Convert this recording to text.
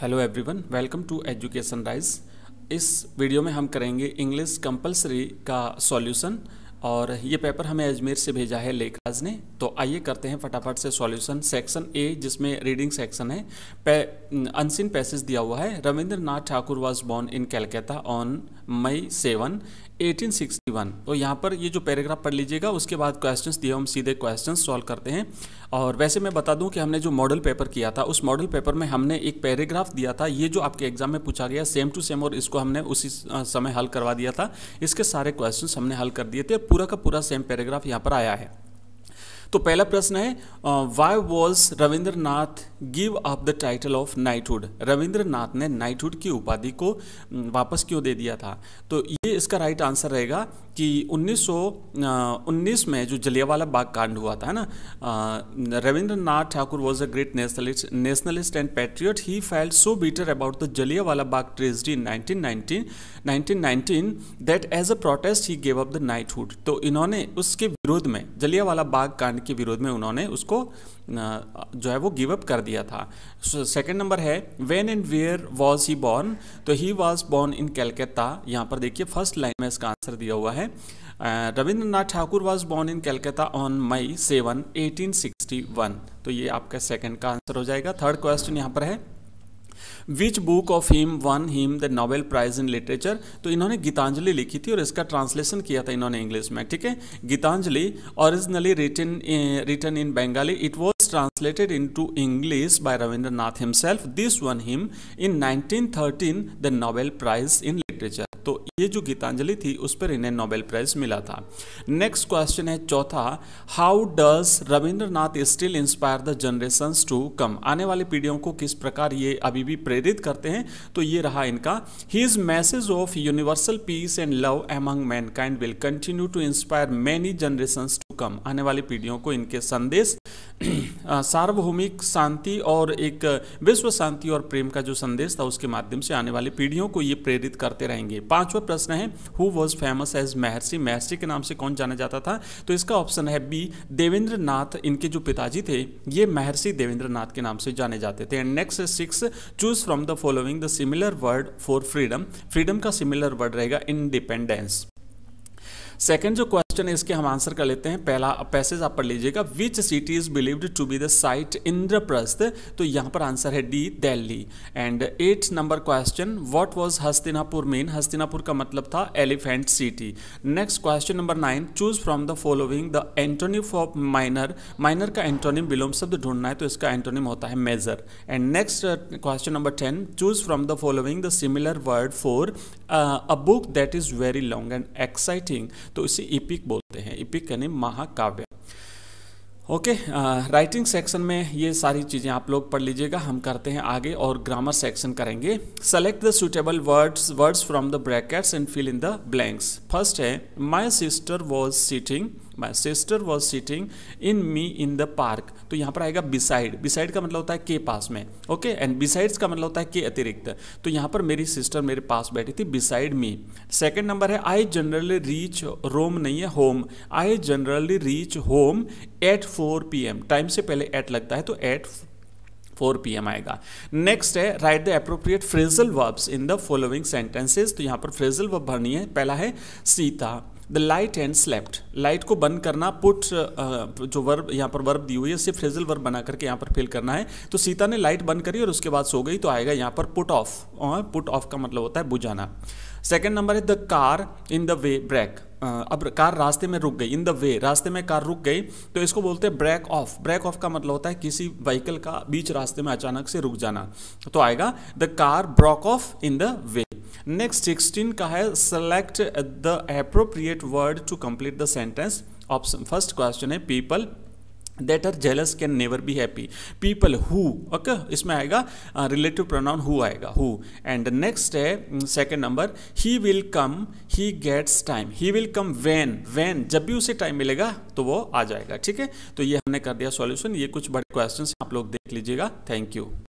hello everyone welcome to Education Rise इस video में हम करेंगे इंग्लिश कंपलसरी का सॉल्यूशन और ये पेपर हमें अजमेर से भेजा है लेखराज ने तो आइए करते हैं फटाफट से सॉल्यूशन सेक्शन ए जिसमें रीडिंग सेक्शन है अनसिन पैसेज दिया हुआ है Rabindranath Thakur was born in Calcutta on May seven one तो यहाँ पर ये जो पैराग्राफ पढ़ लीजिएगा उसके बाद क्वेश्चंस दिए हम सीधे क्वेश्चंस सॉल्व करते हैं और वैसे मैं बता दूं कि हमने जो मॉडल पेपर किया था उस मॉडल पेपर में हमने एक पैराग्राफ दिया था ये जो आपके एग्जाम में पूछा गया सेम टू सेम और इसको हमने उसी समय हल करवा दिया था इसके सारे क्वेश्चन हमने हल कर दिए थे पूरा का पूरा सेम पैराग्राफ यहाँ पर आया है तो पहला प्रश्न है why was Rabindranath give up the title of knighthood Rabindranath ने नाइटहुड की उपाधि को वापस क्यों दे दिया था तो ये इसका राइट आंसर रहेगा कि 1919 में जो जलियावाला बाग कांड हुआ था ना Rabindranath Thakur was a great nationalist nationalist and patriot he felt so bitter about the Jallianwala Bagh tragedy in 1919 1919 that as a protest he gave up the knighthood तो इन्होंने उसके विरोध में जलियावाला बाग कांड के विरोध में उन्होंने उसको जो है वो गिव अप कर दिया था so, नंबर है when and where was he born तो ही वॉज बॉर्न इन कैलकत्ता यहाँ पर देखिए फर्स्ट लाइन में इसका आंसर दिया हुआ है हैं Rabindranath Thakur was born in Calcutta on May seven eighteen sixty one तो ये आपका सेकेंड का आंसर हो जाएगा थर्ड क्वेश्चन यहाँ पर है which book of him won him the Nobel prize in literature तो इन्होंने गीतांजलि लिखी थी और इसका ट्रांसलेशन किया था इन्होंने इंग्लिश में ठीक है Gitanjali originally written written in Bengali it was translated into English by Rabindranath himself this won him in nineteen thirteen the Nobel prize in literature तो ये जो गीतांजलि थी उस पर इन्हें नोबेल प्राइज मिला था नेक्स्ट क्वेश्चन है चौथा how does Rabindranath still inspire the generation to come आने वाली पीढ़ियों को किस प्रकार ये अभी भी प्रेरित करते हैं तो ये रहा इनका his message of universal peace and love among mankind will continue to inspire many generation to come आने वाली पीढ़ियों को इनके संदेश सार्वभौमिक शांति और एक विश्व शांति और प्रेम का जो संदेश था उसके माध्यम से आने वाली पीढ़ियों को ये प्रेरित करते रहेंगे पांचवा प्रश्न है हु वॉज फेमस एज महर्षि महर्षि के नाम से कौन जाना जाता था तो इसका ऑप्शन है बी देवेंद्र इनके जो पिताजी थे ये महर्षि देवेंद्र के नाम से जाने जाते थे and next six choose from the following the similar word for freedom freedom का सिमिलर वर्ड रहेगा इंडिपेंडेंस सेकेंड जो क्वेश्चन है इसके हम आंसर कर लेते हैं पहला पैसेज आप पढ़ लीजिएगा which city is believed to be the site Indraprastha तो यहाँ पर आंसर है D Delhi and eight number question what was Hastinapur मेन हस्तिनापुर का मतलब था elephant city next question number nine choose from the following the antonym for minor minor का antonym विलोम शब्द ढूंढना है तो इसका एंटोनिम होता है major and next question number ten choose from the following the similar word for a book that is very long and exciting तो इसे इपिक e बोलते हैं इपिक यानी महाकाव्य ओके राइटिंग सेक्शन में ये सारी चीज़ें आप लोग पढ़ लीजिएगा हम करते हैं आगे और ग्रामर सेक्शन करेंगे select the suitable words words from the brackets and fill in the blanks first है my sister was seating my sister was sitting in me in the park तो यहाँ पर आएगा बिसाइड बिसाइड का मतलब होता है के पास में ओके एंड बिसाइड्स का मतलब होता है के अतिरिक्त तो यहाँ पर मेरी सिस्टर मेरे पास बैठी थी बिसाइड मी सेकेंड नंबर है आई जनरली रीच रोम नहीं है home I generally reach home at four P time से पहले एट लगता है तो एट 4 पी आएगा नेक्स्ट है write the appropriate phrasal verbs in the following sentences तो यहाँ पर फ्रेजल वर्ब भरनी है पहला है Sita the light and slept light को बंद करना पुट uh, जो वर्ब यहाँ पर वर्ब दी हुई है सिर्फ रिजल वर्ब बना करके यहाँ पर फेल करना है तो सीता ने लाइट बंद करी और उसके बाद सो गई तो आएगा यहाँ पर पुट ऑफ पुट ऑफ का मतलब होता है बुझाना सेकेंड नंबर है the car in the way break अब कार रास्ते में रुक गई इन द वे रास्ते में कार रुक गई तो इसको बोलते हैं ब्रेक ऑफ ब्रेक ऑफ का मतलब होता है किसी व्हीकल का बीच रास्ते में अचानक से रुक जाना तो आएगा the car broke off in the way next sixteen का है select the appropriate word to complete the sentence option first question है people that are jealous can never be happy people who okay इसमें आएगा relative pronoun who आएगा who and next है second number he will come he gets time he will come when when जब भी उसे time मिलेगा तो वो आ जाएगा ठीक है तो ये हमने कर दिया सॉल्यूशन ये कुछ बड़े क्वेश्चन आप लोग देख लीजिएगा थैंक यू